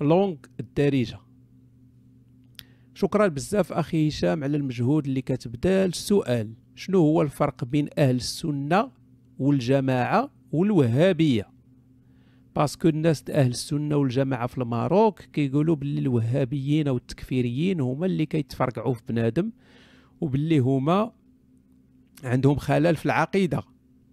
لونغ الدارجه شكرا بزاف اخي هشام على المجهود اللي كتبدا السؤال شنو هو الفرق بين اهل السنه والجماعه والوهابيه باسكو الناس اهل السنه والجماعه في الماروك كيقولوا باللي الوهابيين او التكفيريين هما اللي كيتفرقعوا في بنادم وباللي هما عندهم خلل في العقيده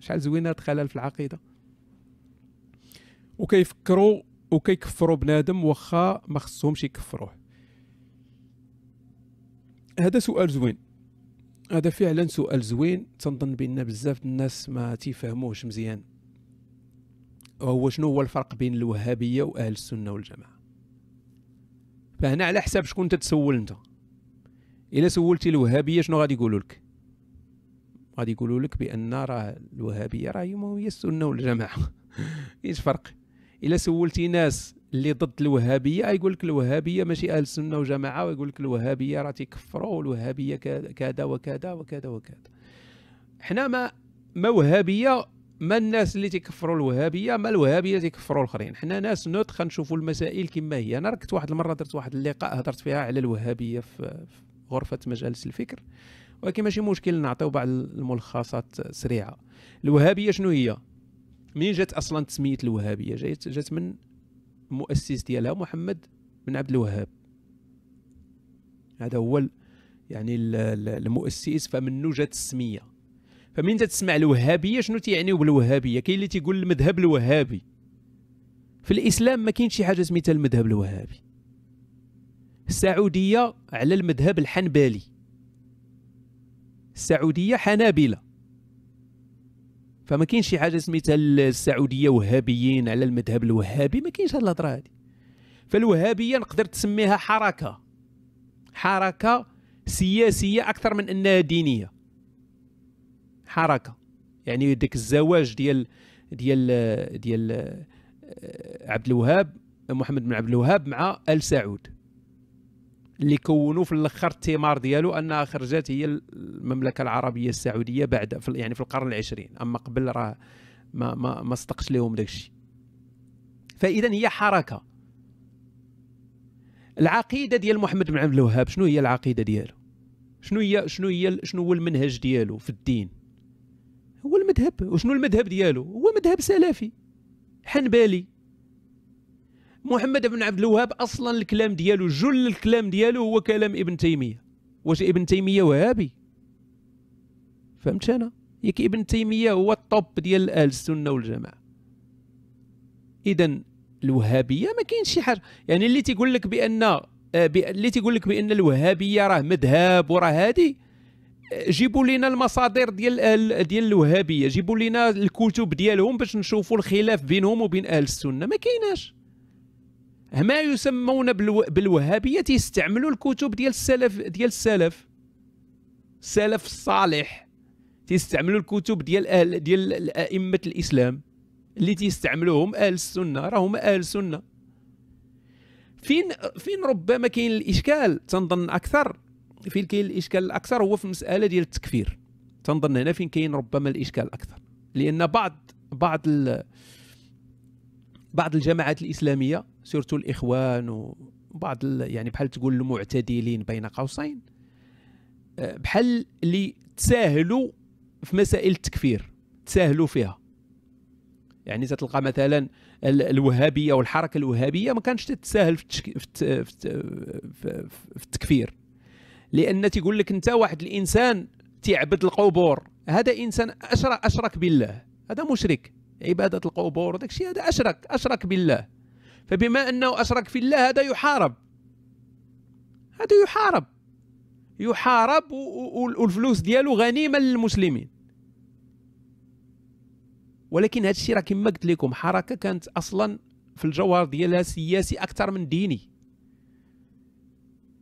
شحال زوينه خلل في العقيده وكيفكروا وكيكفروا بنادم واخا ما خصهمش يكفروه هذا سؤال زوين هذا فعلا سؤال زوين تنظن بان بزاف الناس ما تيفهموهش مزيان هو شنو هو الفرق بين الوهابيه واهل السنه والجماعه فهنا على حساب شكون تتسول انت الا سولتي الوهابيه شنو غادي يقولوا لك غادي يقولوا لك بان راه الوهابيه راه هي السنه والجماعه ايش فرق الا سولتي ناس اللي ضد الوهابيه يقول لك الوهابيه ماشي اهل السنه وجماعه ويقول لك الوهابيه راه تيكفروا الوهابيه كذا وكذا وكذا وكذا حنا ما ما وهابيه ما الناس اللي تيكفروا الوهابيه ما الوهابيه تيكفروا الاخرين حنا ناس نوت خنشوفوا المسائل كما هي انا ركت واحد المره درت واحد اللقاء هضرت فيها على الوهابيه في غرفه مجالس الفكر ولكن ماشي مشكل نعطيو بعض الملخصات سريعه الوهابيه شنو هي منين جات اصلا تسميه الوهابيه جات جات من المؤسس ديالها محمد بن عبد الوهاب هذا هو يعني المؤسس فمنو جات السميه فمن تسمع الوهابيه شنو تيعني بالوهابيه كاين اللي تيقول المذهب الوهابي في الاسلام ما كاينش شي حاجه سميتها المذهب الوهابي السعوديه على المذهب الحنبلي السعوديه حنابله فما كاينش شي حاجه سميتها السعوديه وهابيين على المذهب الوهابي ما كاينش هاد الهضره هادي فالوهابيه نقدر تسميها حركه حركه سياسيه اكثر من انها دينيه حركه يعني داك الزواج ديال ديال ديال آه، عبد الوهاب محمد بن عبد الوهاب مع ال سعود اللي كونوا في الاخر الثمار ديالو انها خرجت هي المملكه العربيه السعوديه بعد في يعني في القرن العشرين اما قبل راه ما ما ما صدقش لهم داك الشيء فاذا هي حركه العقيده ديال محمد بن عبد الوهاب شنو هي العقيده ديالو شنو هي شنو هي شنو هو المنهج ديالو في الدين هو المذهب وشنو المذهب ديالو هو مذهب سلفي حنبلي محمد بن عبد الوهاب اصلا الكلام ديالو جل الكلام ديالو هو كلام ابن تيميه واش ابن تيميه وهابي فهمت انا ياك ابن تيميه هو الطوب ديال اهل السنه والجماعه اذا الوهابيه ما كاينش شي حاجه يعني اللي تيقول لك بان آه، اللي تيقول لك بان الوهابيه راه مذهب وراه هادي آه، جيبوا لنا المصادر ديال ديال الوهابيه جيبوا لنا الكتب ديالهم باش نشوفوا الخلاف بينهم وبين اهل السنه ما كايناش ما يسمون بالو... بالوهابيه تيستعملوا الكتب ديال السلف ديال السلف السلف الصالح تيستعملوا الكتب ديال اهل ديال ائمه الاسلام اللي تيستعملوهم اهل السنه راهم اهل السنه فين فين ربما كاين الاشكال تنظن اكثر فين كاين الاشكال الاكثر هو في المساله ديال التكفير تنظن هنا فين كاين ربما الاشكال اكثر لان بعض بعض بعض الجماعات الاسلاميه سيرتو الاخوان وبعض يعني بحال تقول المعتدلين بين قوسين آه، بحال اللي تساهلوا في مسائل التكفير تساهلوا فيها يعني تتلقى مثلا الوهابيه والحركه الوهابيه ما كانش تتساهل في التكفير لان تيقول لك انت واحد الانسان تعبد القبور هذا انسان اشرك بالله هذا مشرك عبادة القبور داكشي هذا أشرك أشرك بالله فبما أنه أشرك في الله هذا يحارب هذا يحارب يحارب والفلوس ديالو غنيمة للمسلمين ولكن هذا الشيء راه كما قلت لكم حركة كانت أصلا في الجوهر ديالها سياسي أكثر من ديني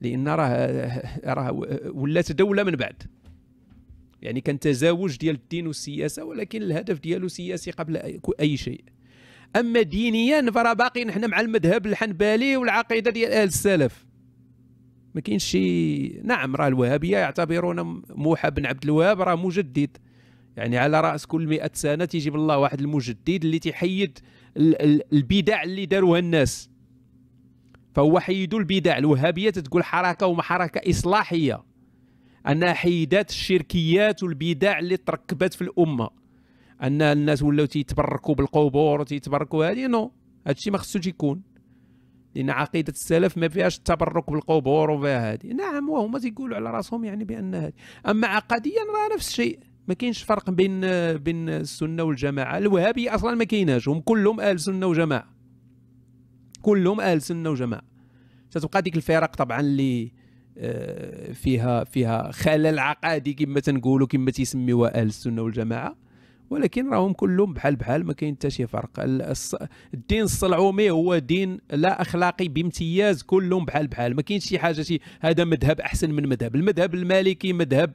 لأن راه راه ولات دولة من بعد يعني كان تزاوج ديال الدين والسياسه ولكن الهدف ديالو سياسي قبل اي شيء اما دينيا فراه باقي نحن مع المذهب الحنبلي والعقيده ديال اهل السلف ما كاينش شي نعم راه الوهابيه يعتبرون موحى بن عبد الوهاب راه مجدد يعني على راس كل مئة سنه تيجيب الله واحد المجدد اللي تيحيد البدع اللي داروها الناس فهو حيدوا البدع الوهابيه تقول حركه وما حركه اصلاحيه انها حيدات الشركيات والبدع اللي تركبت في الامه ان الناس ولاو تيتبركوا بالقبور وتيتبركوا هذه نو هادشي ما خصوش يكون لان عقيده السلف ما فيهاش التبرك بالقبور وفيها هذه نعم وهما تيقولوا على راسهم يعني بان هذه اما عقديا راه نفس الشيء ما كاينش فرق بين بين السنه والجماعه الوهابيه اصلا ما كايناش هم كلهم اهل سنه وجماعه كلهم اهل سنه وجماعه تتبقى ديك الفرق طبعا اللي آه، فيها فيها خلل عقادي كما تنقولوا كما تيسميوها اهل السنه والجماعه ولكن راهم كلهم بحال بحال ما كاين حتى شي فرق الدين الصلعومي هو دين لا اخلاقي بامتياز كلهم بحال بحال ما كاينش شي حاجه شي هذا مذهب احسن من مذهب المذهب المالكي مذهب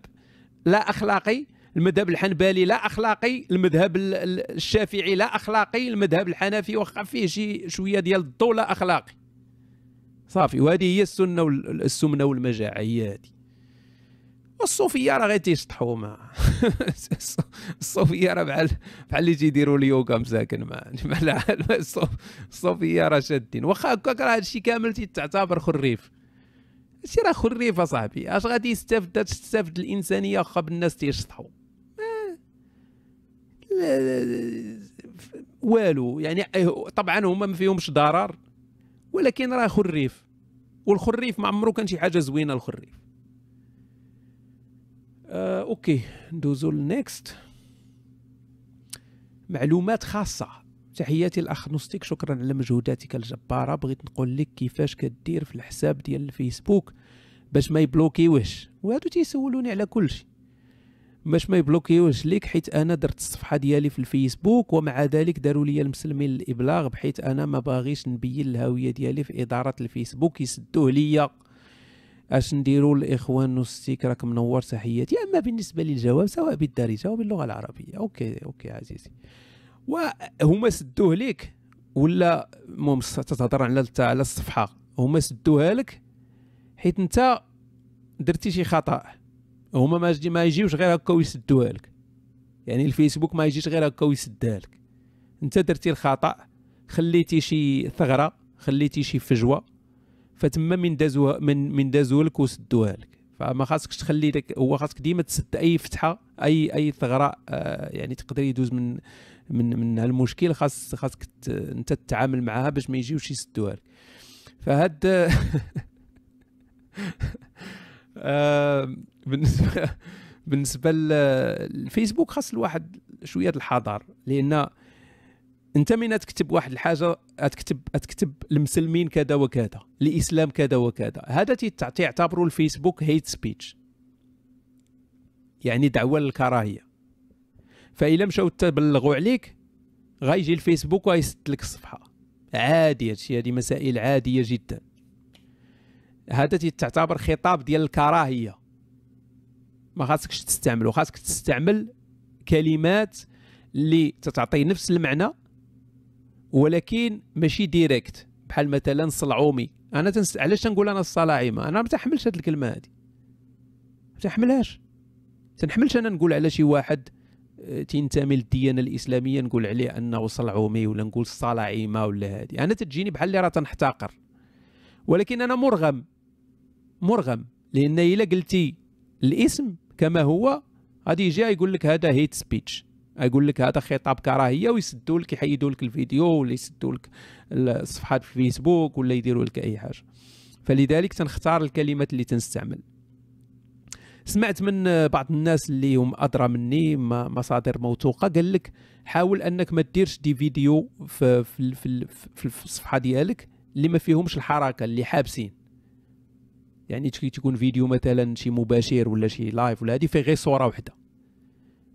لا اخلاقي المذهب الحنبلي لا اخلاقي المذهب الشافعي لا اخلاقي المذهب الحنفي واخا فيه شي شويه ديال الضوء لا اخلاقي صافي وهذه هي السنه السمنه والمجاعه هي هذه والصوفيه راه غير تيشطحوا ما الصوفيه راه بحال بحال اللي تيديروا اليوغا مساكن ما الصوفيه راه شادين واخا هكاك راه هادشي كامل تعتبر خريف هادشي راه خريف اصاحبي اش غادي يستافد تستافد الانسانيه واخا بالناس تيشطحوا والو يعني طبعا هما ما فيهمش ضرر ولكن راه خريف والخريف ما عمرو كان شي حاجه زوينه الخريف آه اوكي ندوزو للنيكست معلومات خاصه تحياتي الاخ نوستيك شكرا على مجهوداتك الجباره بغيت نقول لك كيفاش كدير في الحساب ديال الفيسبوك باش ما يبلوكيوش وهادو تيسولوني على كلشي باش ما يبلوكيوش ليك حيت انا درت الصفحه ديالي في الفيسبوك ومع ذلك داروا لي المسلمين الابلاغ بحيت انا ما باغيش نبين الهويه ديالي في اداره الفيسبوك يسدوه ليا اش نديروا الاخوان نوستيك راك منور تحياتي اما بالنسبه للجواب سواء بالدارجه او باللغه العربيه اوكي اوكي عزيزي وهما سدوه ليك ولا المهم تتهضر على على الصفحه هما سدوها لك حيت انت درتي شي خطا هما ما يجي ما يجيوش غير هكا ويسدوها لك يعني الفيسبوك ما يجيش غير هكا ويسدها لك انت درتي الخطا خليتي شي ثغره خليتي شي فجوه فتما من دازو من من دازوها لك وسدوها لك فما خاصكش تخلي لك هو خاصك ديما تسد اي فتحه اي اي ثغره آه يعني تقدر يدوز من من من المشكل خاص خاصك انت تتعامل معها باش ما يجيوش يسدوها لك فهاد آه بالنسبه بالنسبه للفيسبوك خاص الواحد شويه الحذر لان انت من تكتب واحد الحاجه تكتب تكتب المسلمين كذا وكذا الاسلام كذا وكذا هذا تيعتبروا الفيسبوك هيت سبيتش يعني دعوه للكراهيه فإلا مشاو تبلغوا عليك غيجي الفيسبوك ويسد لك الصفحه عادي هادشي هذه مسائل عاديه جدا هذا تعتبر خطاب ديال الكراهيه ما خاصكش تستعملو خاصك تستعمل كلمات اللي تتعطي نفس المعنى ولكن ماشي ديريكت بحال مثلا صلعومي انا تنس... علاش تنقول انا الصلاعيمه انا ما تحملش هذه الكلمه هذه ما تحملهاش تنحملش انا نقول على شي واحد آه، تنتمي للديانه الاسلاميه نقول عليه انه صلعومي ولا نقول الصلاعيمه ولا هذه انا تجيني بحال اللي راه تنحتقر ولكن انا مرغم مرغم لان الا قلتي الاسم كما هو غادي يجي يقول لك هذا هيت سبيتش يقول لك هذا خطاب كراهيه ويسدوا لك يحيدوا لك الفيديو ولا يسدوا لك الصفحات في فيسبوك ولا يديروا لك اي حاجه فلذلك تنختار الكلمات اللي تنستعمل سمعت من بعض الناس اللي هم ادرى مني مصادر موثوقه قال لك حاول انك ما ديرش دي فيديو في, في, في, في, في الصفحه ديالك اللي ما فيهمش الحركه اللي حابسين يعني كي تيكون فيديو مثلا شي مباشر ولا شي لايف ولا هادي فيه غير صوره وحده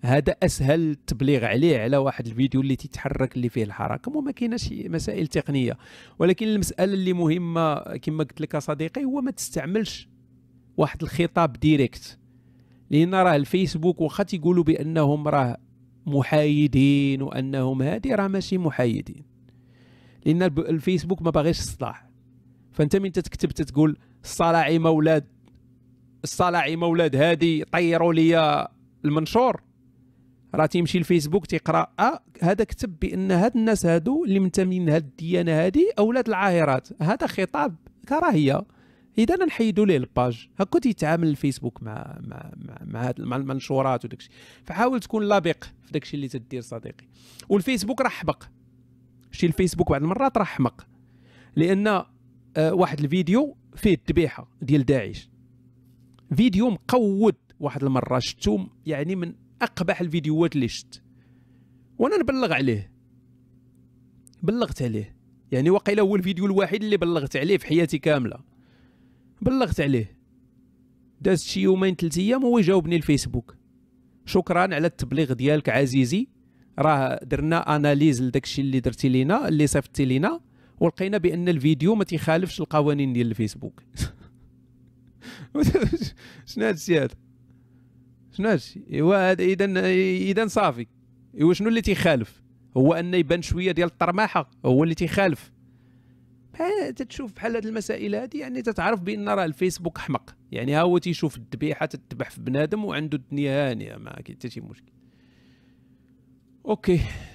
هذا اسهل التبليغ عليه على واحد الفيديو اللي تيتحرك اللي فيه الحركه وما كايناش مسائل تقنيه ولكن المساله اللي مهمه كما قلت لك صديقي هو ما تستعملش واحد الخطاب ديريكت لان راه الفيسبوك واخا تيقولوا بانهم راه محايدين وانهم هادي راه ماشي محايدين لان الفيسبوك ما باغيش الصلاح فانت من تتكتب تتقول الصلاعي مولاد الصلاعي مولاد هادي طيروا لي المنشور راه تيمشي الفيسبوك تيقرا اه هذا كتب بان هاد الناس هادو اللي منتمين لهاد الديانه هادي اولاد العاهرات هذا خطاب كراهيه اذا نحيدوا ليه الباج هكا تيتعامل الفيسبوك مع مع مع, مع, مع المنشورات وداكشي فحاول تكون لابق في داكشي اللي تدير صديقي والفيسبوك راه حبق شي الفيسبوك بعض المرات راه حمق لان آه، واحد الفيديو فيه الذبيحه ديال داعش فيديو مقود واحد المره شفتو يعني من اقبح الفيديوهات اللي شفت وانا نبلغ عليه بلغت عليه يعني وقيلا هو الفيديو الوحيد اللي بلغت عليه في حياتي كامله بلغت عليه دازت شي يومين ثلاث ايام هو يجاوبني الفيسبوك شكرا على التبليغ ديالك عزيزي راه درنا اناليز لداكشي اللي درتي لينا اللي صيفطتي لينا ولقينا بان الفيديو ما تيخالفش القوانين ديال الفيسبوك شنو هذا الشيء هذا شنو هذا ايوا اذا اذا صافي ايوا شنو اللي تيخالف هو ان يبان شويه ديال الطرماحه هو اللي تيخالف تتشوف بحال هذه المسائل هذه يعني تتعرف بان راه الفيسبوك حمق يعني ها هو تيشوف الذبيحه تتبح في بنادم وعنده الدنيا هانيه ما كاين حتى شي مشكل اوكي